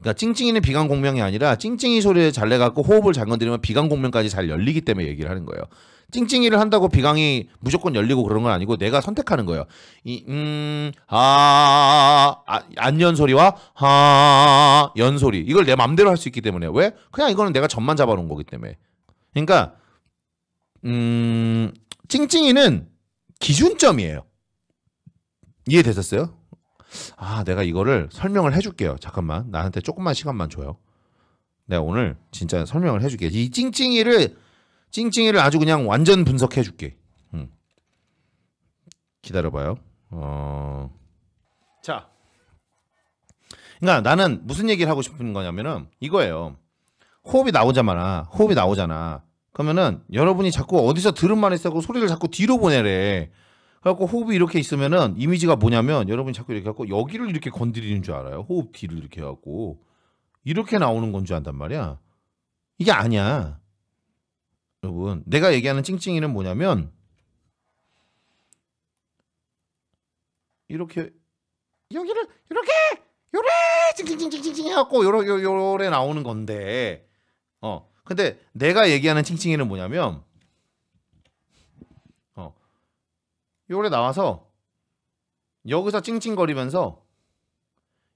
그러니까 찡찡이는 비강 공명이 아니라 찡찡이 소리에 잘 내갖고 호흡을 잘 건드리면 비강 공명까지 잘 열리기 때문에 얘기를 하는 거예요. 찡찡이를 한다고 비강이 무조건 열리고 그런 건 아니고 내가 선택하는 거예요. 이, 음, 아, 아 안 연 소리와 아, 연 소리. 이걸 내 마음대로 할 수 있기 때문에. 왜? 그냥 이거는 내가 점만 잡아놓은 거기 때문에. 그러니까 음, 찡찡이는 기준점이에요. 이해되셨어요? 아, 내가 이거를 설명을 해줄게요. 잠깐만. 나한테 조금만 시간만 줘요. 내가 오늘 진짜 설명을 해줄게. 이 찡찡이를, 찡찡이를 아주 그냥 완전 분석해줄게. 음. 기다려봐요. 어. 자. 그러니까 나는 무슨 얘기를 하고 싶은 거냐면은 이거예요. 호흡이 나오잖아. 호흡이 나오잖아. 그러면은 여러분이 자꾸 어디서 들은 말이 있고 어 소리를 자꾸 뒤로 보내래. 그래갖고 호흡이 이렇게 있으면은 이미지가 뭐냐면 여러분이 자꾸 이렇게 갖고 여기를 이렇게 건드리는 줄 알아요. 호흡 뒤를 이렇게 해갖고 이렇게 나오는 건 줄 안단 말이야. 이게 아니야. 여러분, 내가 얘기하는 찡찡이는 뭐냐면 이렇게 여기를 이렇게 요래 찡찡찡찡찡 해갖고 요래 요래 나오는 건데 어 근데 내가 얘기하는 칭칭이는 뭐냐면 어 요래 나와서 여기서 찡찡거리면서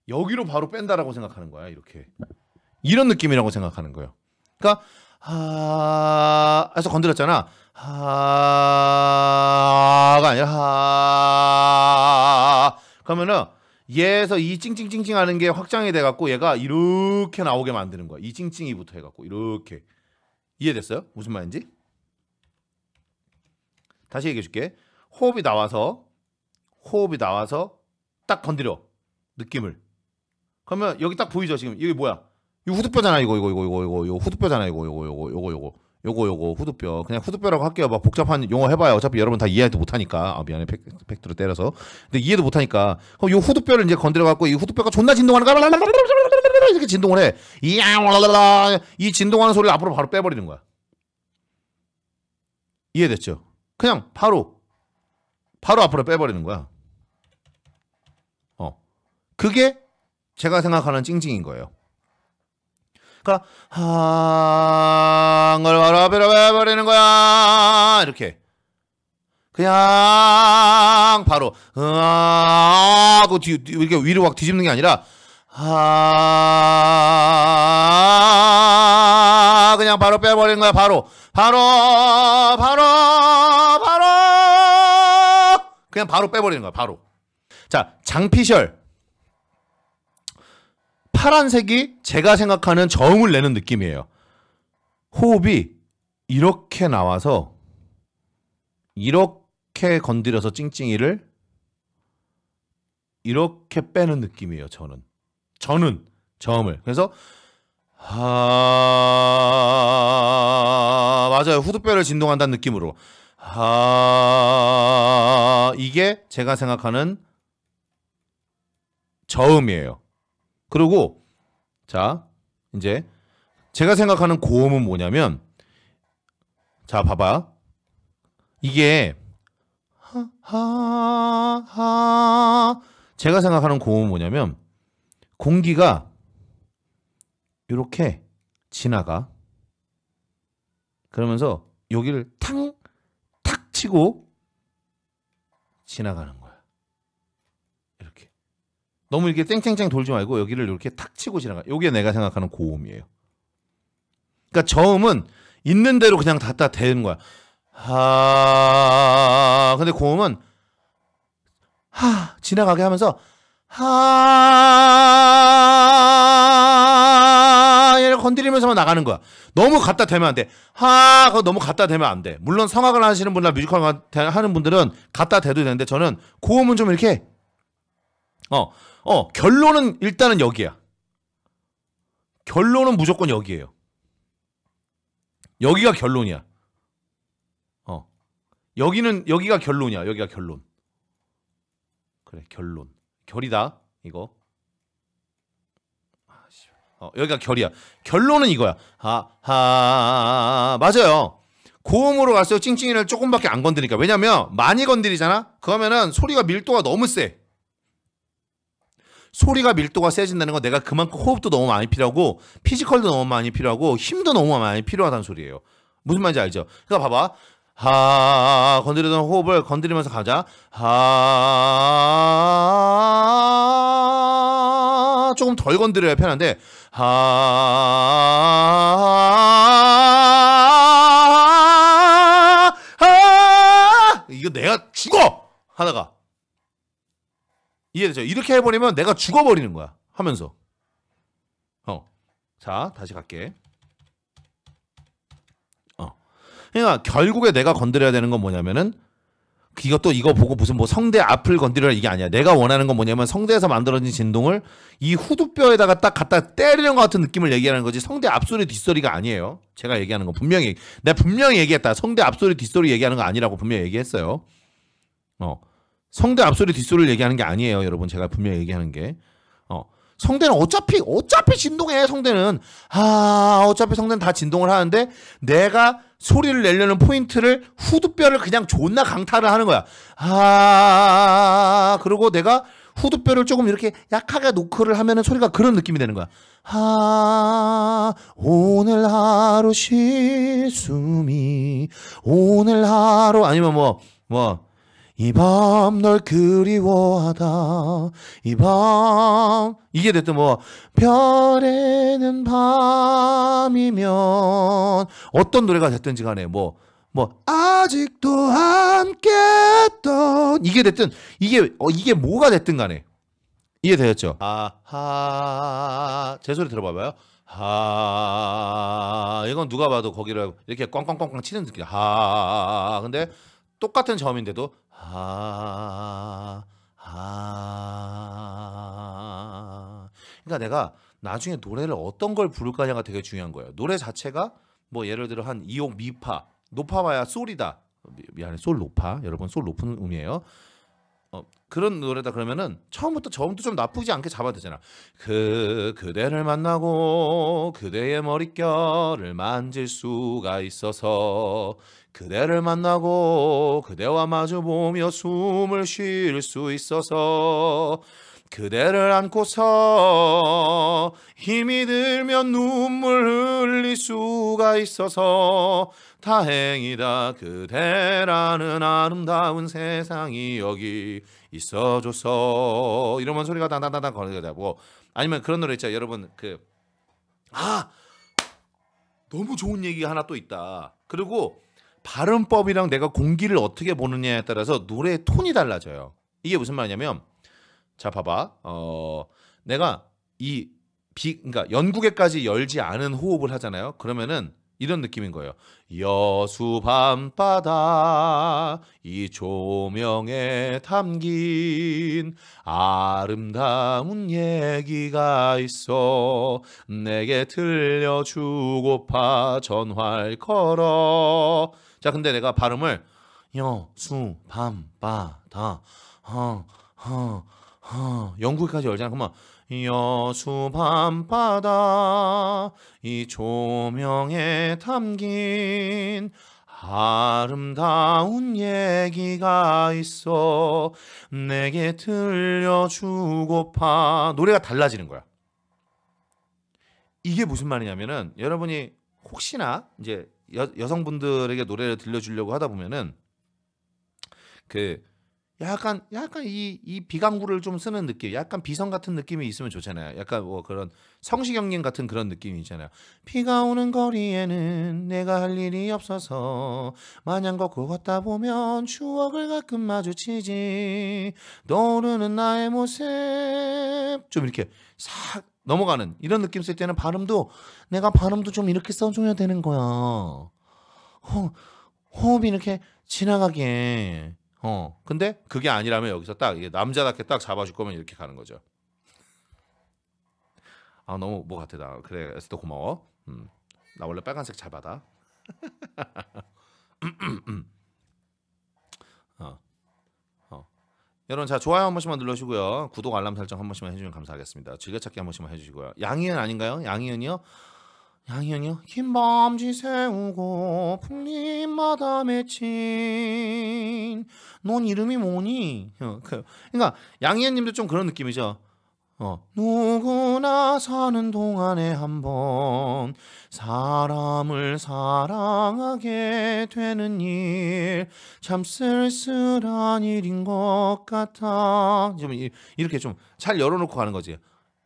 여기로 바로 뺀다라고 생각하는 거야 이렇게 이런 느낌이라고 생각하는 거예요. 그러니까 하 해서 건드렸잖아. 하가 아니라 하 그러면은 얘에서 이 찡찡찡찡 하는 게 확장이 돼 갖고 얘가 이렇게 나오게 만드는 거야. 이 찡찡이부터 해 갖고 이렇게. 이해됐어요? 무슨 말인지? 다시 얘기해 줄게. 호흡이 나와서 호흡이 나와서 딱 건드려. 느낌을. 그러면 여기 딱 보이죠, 지금. 이게 뭐야? 이 후두뼈잖아, 이거 이거 이거 이거 이거. 이거 후두뼈잖아, 이거 이거 이거 이거 이거. 요거 요거 후드뼈 그냥 후드뼈라고 할게요 막 복잡한 용어 해봐요 어차피 여러분 다 이해도 못하니까 아 미안해 팩, 팩트로 때려서 근데 이해도 못하니까 그럼 요후드뼈를 이제 건드려 갖고 이후드뼈가 존나 진동하는 거야 이렇게 진동을 해이 진동하는 소리를 앞으로 바로 빼버리는 거야 이해됐죠 그냥 바로 바로 앞으로 빼버리는 거야 어 그게 제가 생각하는 찡찡인 거예요 축하 그러니까 항을 바로 빌어버리는 거야 이렇게 그냥 바로 으아고 뒤, 이렇게 위로 막 뒤집는 게 아니라 아 그냥 바로 빼버리는 거야 바로 바로 바로 바로 그냥 바로 빼버리는 거야 바로 자 장피셜 파란색이 제가 생각하는 저음을 내는 느낌이에요. 호흡이 이렇게 나와서 이렇게 건드려서 찡찡이를 이렇게 빼는 느낌이에요. 저는 저는 저음을 그래서 하 맞아요 후두뼈를 진동한다는 느낌으로 하 이게 제가 생각하는 저음이에요. 그리고 자 이제 제가 생각하는 고음은 뭐냐면 자 봐봐 이게 하하하 제가 생각하는 고음은 뭐냐면 공기가 이렇게 지나가 그러면서 여기를 탕탁 치고 지나가는 거야. 너무 이렇게 땡땡땡 돌지 말고 여기를 이렇게 탁 치고 지나가. 요게 내가 생각하는 고음이에요. 그러니까 저음은 있는 대로 그냥 갖다 대는 거야. 하. 근데 고음은 하 지나가게 하면서 하 얘를 건드리면서만 나가는 거야. 너무 갖다 대면 안 돼. 하 그거 너무 갖다 대면 안 돼. 물론 성악을 하시는 분이나 뮤지컬 하는 분들은 갖다 대도 되는데 저는 고음은 좀 이렇게 어, 어, 결론은 일단은 여기야. 결론은 무조건 여기예요. 여기가 결론이야. 어. 여기는 여기가 결론이야. 여기가 결론. 그래, 결론. 결이다. 이거. 아, 어, 여기가 결이야. 결론은 이거야. 하, 하, 맞아요. 고음으로 갔어요. 찡찡이를 조금밖에 안건드니까 왜냐면, 많이 건드리잖아? 그러면은 소리가 밀도가 너무 세. 소리가 밀도가 세진다는 건 내가 그만큼 호흡도 너무 많이 필요하고 피지컬도 너무 많이 필요하고 힘도 너무 많이 필요하다는 소리예요. 무슨 말인지 알죠? 그러니까 봐봐. 하 건드리던 호흡을 건드리면서 가자. 하 조금 덜 건드려야 편한데 하 이거 내가 죽어 하다가 이해되죠? 이렇게 해버리면 내가 죽어버리는 거야. 하면서. 어. 자, 다시 갈게. 어. 그러니까 결국에 내가 건드려야 되는 건 뭐냐면은 이것도 이거 보고 무슨 뭐 성대 앞을 건드려라 이게 아니야. 내가 원하는 건 뭐냐면 성대에서 만들어진 진동을 이 후두뼈에다가 딱 갖다 때리는 것 같은 느낌을 얘기하는 거지 성대 앞소리 뒷소리가 아니에요. 제가 얘기하는 건 분명히 내가 분명히 얘기했다. 성대 앞소리 뒷소리 얘기하는 거 아니라고 분명히 얘기했어요. 어. 성대 앞소리 뒷소리를 얘기하는 게 아니에요, 여러분. 제가 분명히 얘기하는 게. 어. 성대는 어차피 어차피 진동해 성대는 아 어차피 성대는 다 진동을 하는데 내가 소리를 내려는 포인트를 후두뼈를 그냥 존나 강타를 하는 거야 아 그리고 내가 후두뼈를 조금 이렇게 약하게 노크를 하면은 소리가 그런 느낌이 되는 거야 아 오늘 하루 쉬숨이 오늘 하루 아니면 뭐뭐 뭐, 뭐 이밤널 그리워하다 이 밤 이게 됐던 뭐 별에는 밤이면 어떤 노래가 됐든지 간에 뭐뭐 뭐 아직도 함께 했던 이게 됐든 이게 어, 이게 뭐가 됐든 간에 이해되셨죠? 아하 제 소리 들어봐봐요 하 이건 누가 봐도 거기를 이렇게 꽝꽝꽝꽝 치는 느낌 하 근데 똑같은 저음인데도 아, 아. 그러니까 내가 나중에 노래를 어떤 걸 부를까냐가 되게 중요한 거예요. 노래 자체가 뭐 예를 들어 한 이옥 미파 높아봐야 솔이다. 미안해 솔 높아 여러분 솔 높은 음이에요. 어, 그런 노래다 그러면은 처음부터 저음도 좀 나쁘지 않게 잡아야 되잖아. 그 그대를 만나고 그대의 머릿결을 만질 수가 있어서 그대를 만나고 그대와 마주보며 숨을 쉴 수 있어서 그대를 안고서 힘이 들면 눈물 흘릴 수가 있어서 다행이다 그대라는 아름다운 세상이 여기 있어줘서 이러면 소리가 다다다다 거리게 되고 아니면 그런 노래 있죠 여러분 그 아 너무 좋은 얘기가 하나 또 있다 그리고 발음법이랑 내가 공기를 어떻게 보느냐에 따라서 노래의 톤이 달라져요. 이게 무슨 말이냐면 자 봐봐. 어 내가 이 비, 그러니까 연구개까지 열지 않은 호흡을 하잖아요. 그러면은 이런 느낌인 거예요. 여수 밤바다 이 조명에 담긴 아름다운 얘기가 있어 내게 들려주고파 전화 걸어. 자, 근데 내가 발음을 여수 밤바다 허허허 영국까지 열잖아. 그러면 여수 밤바다 이 조명에 담긴 아름다운 얘기가 있어 내게 들려주고파 노래가 달라지는 거야. 이게 무슨 말이냐면은 여러분이 혹시나 이제 여, 여성분들에게 노래를 들려주려고 하다 보면은 그 약간 약간 이 이 비강구를 좀 쓰는 느낌, 약간 비성 같은 느낌이 있으면 좋잖아요. 약간 뭐 그런 성시경님 같은 그런 느낌이 있잖아요. 비가 오는 거리에는 내가 할 일이 없어서 마냥 걷고 걷다 보면 추억을 가끔 마주치지 떠오르는 나의 모습 좀 이렇게 싹 넘어가는 이런 느낌 쓸 때는 발음도 내가 발음도 좀 이렇게 써줘야 되는 거야. 호, 호흡이 이렇게 지나가게. 어. 근데 그게 아니라면 여기서 딱 이게 남자답게 딱 잡아줄 거면 이렇게 가는 거죠. 아 너무 뭐 같아 나 그래 에스터 고마워. 음. 나 원래 빨간색 잘 받아. 어. 어. 여러분 자 좋아요 한 번씩만 눌러주시고요 구독 알람 설정 한 번씩만 해주면 감사하겠습니다 즐겨찾기 한 번씩만 해주시고요 양희은 아닌가요 양희은이요 양현이요? 긴 밤지 새우고 풍림마다 맺힌 넌 이름이 뭐니? 어, 그, 그러니까 양현님도 좀 그런 느낌이죠. 어. 누구나 사는 동안에 한 번 사람을 사랑하게 되는 일 참 쓸쓸한 일인 것 같아. 이렇게 좀 잘 열어놓고 가는 거지.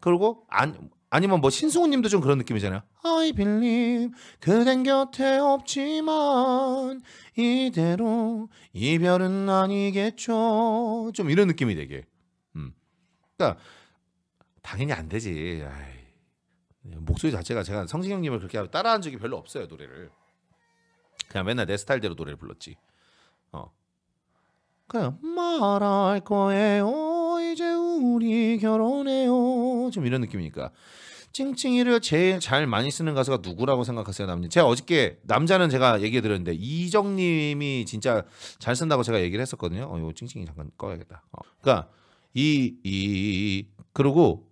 그리고 안 아니면 뭐 신승우님도 좀 그런 느낌이잖아요. I believe 그댄 곁에 없지만 이대로 이별은 아니겠죠. 좀 이런 느낌이 되게. 음. 그러니까 당연히 안 되지. 아이. 목소리 자체가 제가 성진형님을 그렇게 따라한 적이 별로 없어요 노래를. 그냥 맨날 내 스타일대로 노래를 불렀지. 어. 그냥 말할 거예요. 우리 결혼해요. 좀 이런 느낌이니까. 찡찡이를 제일 잘 많이 쓰는 가수가 누구라고 생각하세요, 남님? 제가 어저께 남자는 제가 얘기해 드렸는데 이정님이 진짜 잘 쓴다고 제가 얘기를 했었거든요. 어, 요 찡찡이 잠깐 꺼야겠다. 어. 그러니까 이, 이, 이 그리고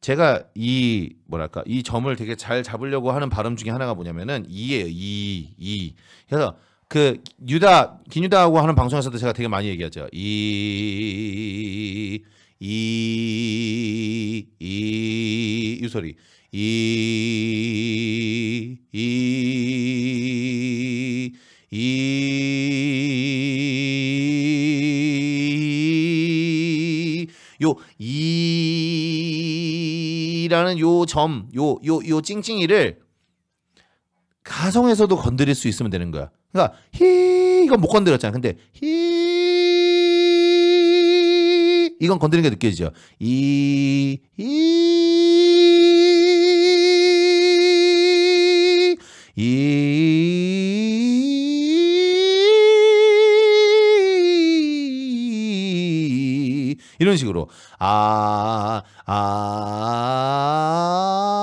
제가 이 뭐랄까 이 점을 되게 잘 잡으려고 하는 발음 중에 하나가 뭐냐면은 이예요, 이, 이. 그래서 그 유다 김유다하고 하는 방송에서도 제가 되게 많이 얘기하죠. 이 이, 이, 이 소리. 이, 이, 이, 이, 요, 이라는 요 점, 요, 요, 요 찡찡이를 가성에서도 건드릴 수 있으면 되는 거야. 그러니까 히 이거 못 건드렸잖아. 근데 히 이건 건드리는 게 느껴지죠. 이, 이, 이, 이런 식으로. 아, 아,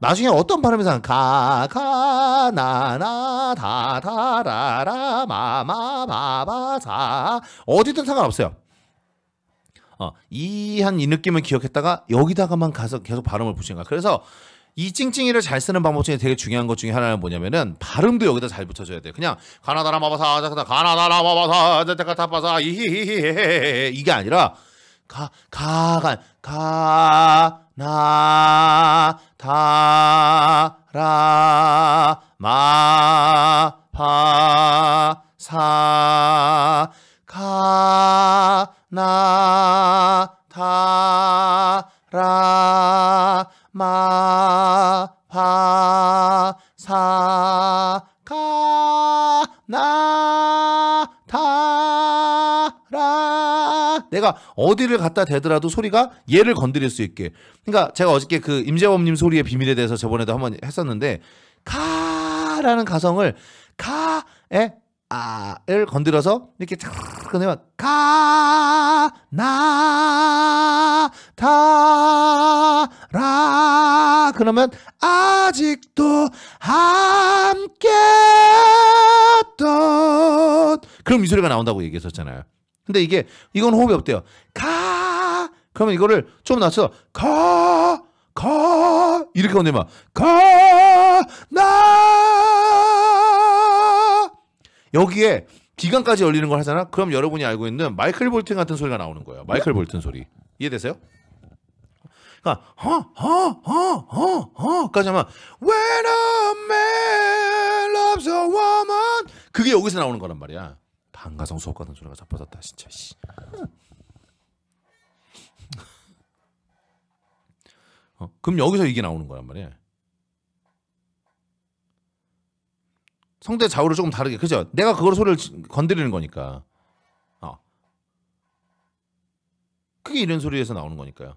나중에 어떤 발음에서 가가 나 나 다 다 라 라 마마바바사 어디든 상관없어요. 어, 이 한 이 느낌을 기억했다가 여기다가만 가서 계속 발음을 붙이는 거 그래서 이 찡찡이를 잘 쓰는 방법 중에 되게 중요한 것 중에 하나는 뭐냐면은 발음도 여기다 잘 붙여줘야 돼 그냥 가나다라 마바사 자카다 가나다라 마바사 자카타 타바사 이히히히 이게 아니라 가 가간 가 나, 타 라, 마, 파, 사, 카 나, 타 라, 마, 파, 사, 카 나, 내가 어디를 갖다 대더라도 소리가 얘를 건드릴 수 있게. 그러니까 제가 어저께 그 임재범님 소리의 비밀에 대해서 저번에도 한번 했었는데 가라는 가성을 가에 아를 건드려서 이렇게 그면 가나타라 그러면 아직도 함께 또 그럼 이 소리가 나온다고 얘기했었잖아요. 근데 이게 이건 호흡이 없대요. 가 그러면 이거를 좀낮춰가가 이렇게 건네면 가나 여기에 기관까지 열리는 걸 하잖아. 그럼 여러분이 알고 있는 마이클 볼튼 같은 소리가 나오는 거예요. 마이클 볼튼 소리 이해되세요? 그러니까 허 허 허허허까지 하면 When a man loves a woman 그게 여기서 나오는 거란 말이야. 한가성 수업 가는 소리가 자빠졌다 진짜 씨. 어? 그럼 여기서 이게 나오는 거란 말이야. 성대 좌우를 조금 다르게 그죠? 내가 그걸 소리를 건드리는 거니까. 어. 그게 이런 소리에서 나오는 거니까요.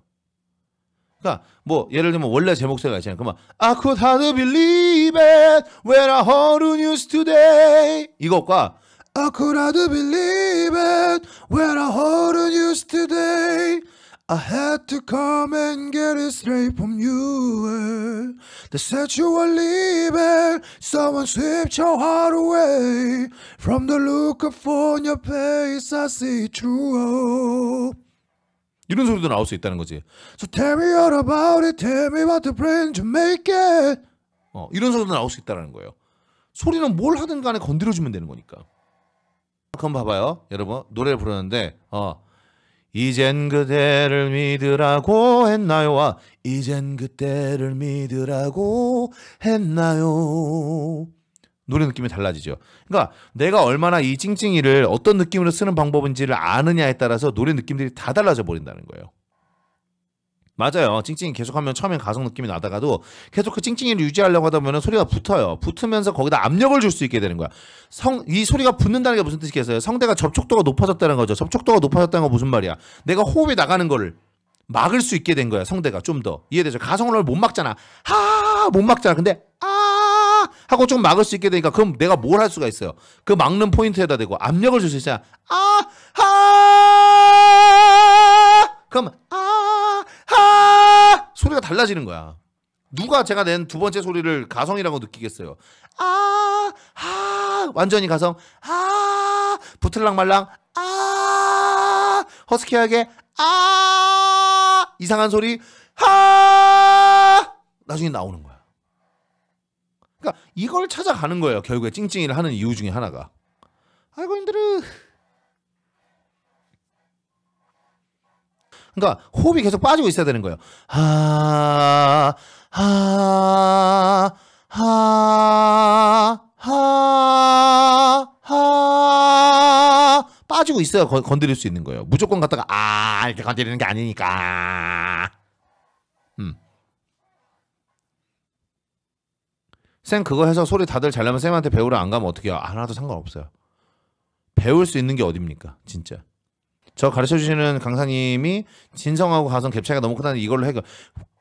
그러니까 뭐 예를 들면 원래 제 목소리가 있잖아요. 그러면 I could hardly believe it when I heard news today 이것과 I could hardly believe it when I heard the news today. I had to come and get it straight from you. They said you were leaving, someone swept your heart away. From the look upon your face, I see true. 이런 소리도 나올 수 있다는 거지. So tell me all about it, tell me about the plan to make it. 어, 이런 소리도 나올 수 있다는 거예요. 소리는 뭘 하든 간에 건드려주면 되는 거니까. 그럼 봐봐요. 여러분 노래를 부르는데 어 이젠 그대를 믿으라고 했나요와 이젠 그때를 믿으라고 했나요. 노래 느낌이 달라지죠. 그러니까 내가 얼마나 이 찡찡이를 어떤 느낌으로 쓰는 방법인지를 아느냐에 따라서 노래 느낌들이 다 달라져 버린다는 거예요. 맞아요. 찡찡이 계속하면 처음엔 가성 느낌이 나다가도 계속 그 찡찡이를 유지하려고 하다 보면 소리가 붙어요. 붙으면서 거기다 압력을 줄 수 있게 되는 거야. 성, 이 소리가 붙는다는 게 무슨 뜻이겠어요? 성대가 접촉도가 높아졌다는 거죠. 접촉도가 높아졌다는 건 무슨 말이야? 내가 호흡이 나가는 거를 막을 수 있게 된 거야. 성대가 좀 더. 이해되죠? 가성을 못 막잖아. 하, 못 막잖아. 근데, 아, 하고 좀 막을 수 있게 되니까 그럼 내가 뭘 할 수가 있어요? 그 막는 포인트에다 대고 압력을 줄 수 있잖아. 아, 하, 그럼, 아, 소리가 달라지는 거야. 누가 제가 낸 두 번째 소리를 가성이라고 느끼겠어요. 아, 아, 완전히 가성. 아, 붙을랑 말랑. 아, 허스키하게. 아, 이상한 소리. 아, 나중에 나오는 거야. 그러니까 이걸 찾아가는 거예요. 결국에 찡찡이를 하는 이유 중에 하나가. 그러니까 호흡이 계속 빠지고 있어야 되는 거예요. 하, 하, 하, 하, 하. 빠지고 있어야 건, 건드릴 수 있는 거예요. 무조건 갖다가 아 이렇게 건드리는 게 아니니까. 음. 쌤 그거 해서 소리 다들 잘나면 쌤한테 배우러 안 가면 어떻게 해요? 아, 하나도 상관없어요. 배울 수 있는 게 어딥니까? 진짜. 저 가르쳐 주시는 강사님이 진성하고 가성 갭 차이가 너무 크다는 이걸로 해결.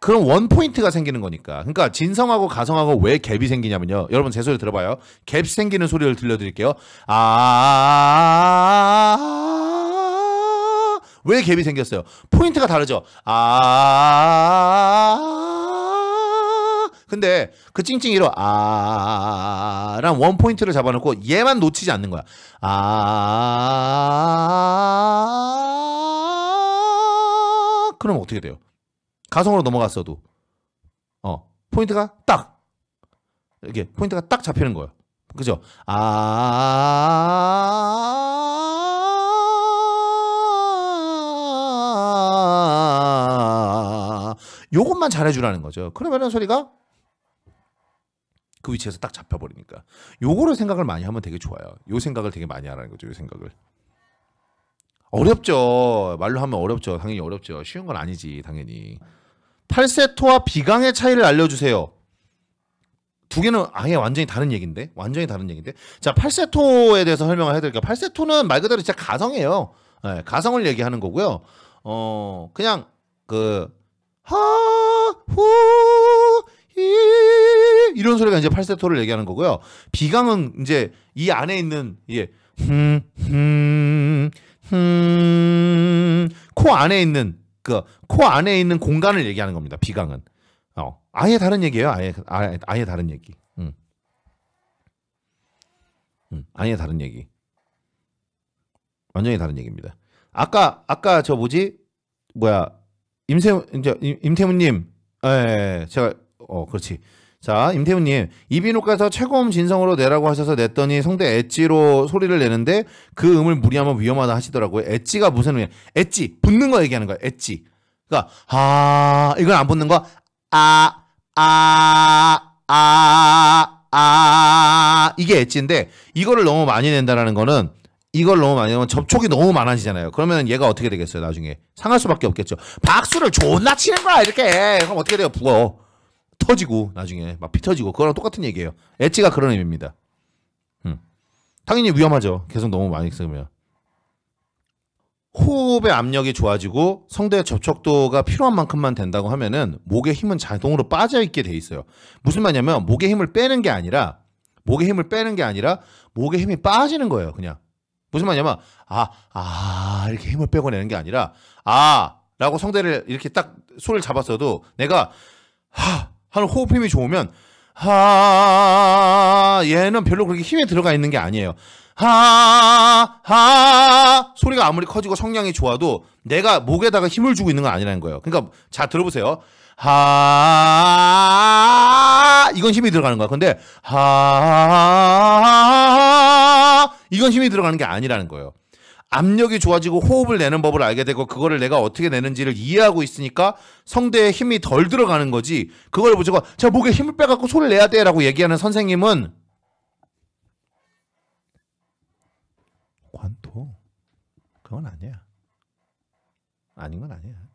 그럼 원 포인트가 생기는 거니까. 그러니까 진성하고 가성하고 왜 갭이 생기냐면요. 여러분 제 소리 들어봐요. 갭 생기는 소리를 들려드릴게요. 아, 아, 아, 아. 왜 갭이 생겼어요? 포인트가 다르죠. 아. 근데 그 찡찡이로 아란 원 포인트를 잡아놓고 얘만 놓치지 않는 거야. 아 그럼 어떻게 돼요? 가성으로 넘어갔어도 어 포인트가 딱 이렇게 포인트가 딱 잡히는 거예요. 그죠? 아 요것만 잘해주라는 거죠. 그러면은 소리가 그 위치에서 딱 잡혀버리니까 요거를 생각을 많이 하면 되게 좋아요. 요 생각을 되게 많이 하라는 거죠. 요 생각을 어렵죠. 말로 하면 어렵죠. 당연히 어렵죠. 쉬운 건 아니지 당연히. 팔세토와 비강의 차이를 알려주세요. 두 개는 아예 완전히 다른 얘기인데 완전히 다른 얘기인데 자 팔세토에 대해서 설명을 해드릴게요. 팔세토는 말 그대로 진짜 가성이에요. 네, 가성을 얘기하는 거고요. 어 그냥 그 하후이 이런 소리가 이제 팔세토를 얘기하는 거고요. 비강은 이제 이 안에 있는 예. 흠, 흠, 흠, 코 안에 있는 그 코 안에 있는 공간을 얘기하는 겁니다. 비강은. 어. 아예 다른 얘기예요. 아예 아예, 아예 다른 얘기. 음. 음. 아예 다른 얘기. 완전히 다른 얘기입니다. 아까 아까 저 뭐지? 뭐야? 임세 이제 임태훈 님. 예, 예, 예, 제가 어, 그렇지. 자, 임태훈님, 이비인후 과에서 최고음 진성으로 내라고 하셔서 냈더니 성대 엣지로 소리를 내는데 그 음을 무리하면 위험하다 하시더라고요. 엣지가 무슨 의미야? 엣지, 붙는 거 얘기하는 거야, 엣지. 그러니까, 아, 이건 안 붙는 거, 아, 아, 아, 아, 이게 엣지인데 이거를 너무 많이 낸다라는 거는 이걸 너무 많이 하면 접촉이 너무 많아지잖아요. 그러면 얘가 어떻게 되겠어요, 나중에? 상할 수밖에 없겠죠. 박수를 존나 치는 거야, 이렇게. 그럼 어떻게 돼요, 부어. 터지고 나중에 막 피 터지고 그거랑 똑같은 얘기예요. 엣지가 그런 의미입니다. 음. 당연히 위험하죠. 계속 너무 많이 쓰면. 호흡의 압력이 좋아지고 성대 접촉도가 필요한 만큼만 된다고 하면은 목의 힘은 자동으로 빠져 있게 돼 있어요. 무슨 말이냐면 목의 힘을 빼는 게 아니라 목의 힘을 빼는 게 아니라 목의 힘이 빠지는 거예요. 그냥 무슨 말이냐면 아아 아, 이렇게 힘을 빼고 내는 게 아니라 아라고 성대를 이렇게 딱 손을 잡았어도 내가 하 하는 호흡 힘이 좋으면 하 얘는 별로 그렇게 힘에 들어가 있는 게 아니에요. 하 하 소리가 아무리 커지고 성량이 좋아도 내가 목에다가 힘을 주고 있는 건 아니라는 거예요. 그러니까 자 들어보세요. 하 이건 힘이 들어가는 거야. 근데 하 이건 힘이 들어가는 게 아니라는 거예요. 압력이 좋아지고 호흡을 내는 법을 알게 되고 그거를 내가 어떻게 내는지를 이해하고 있으니까 성대에 힘이 덜 들어가는 거지 그걸 보자고 자 목에 힘을 빼갖고 소를 리 내야 돼라고 얘기하는 선생님은 관토 그건 아니야 아닌 건 아니야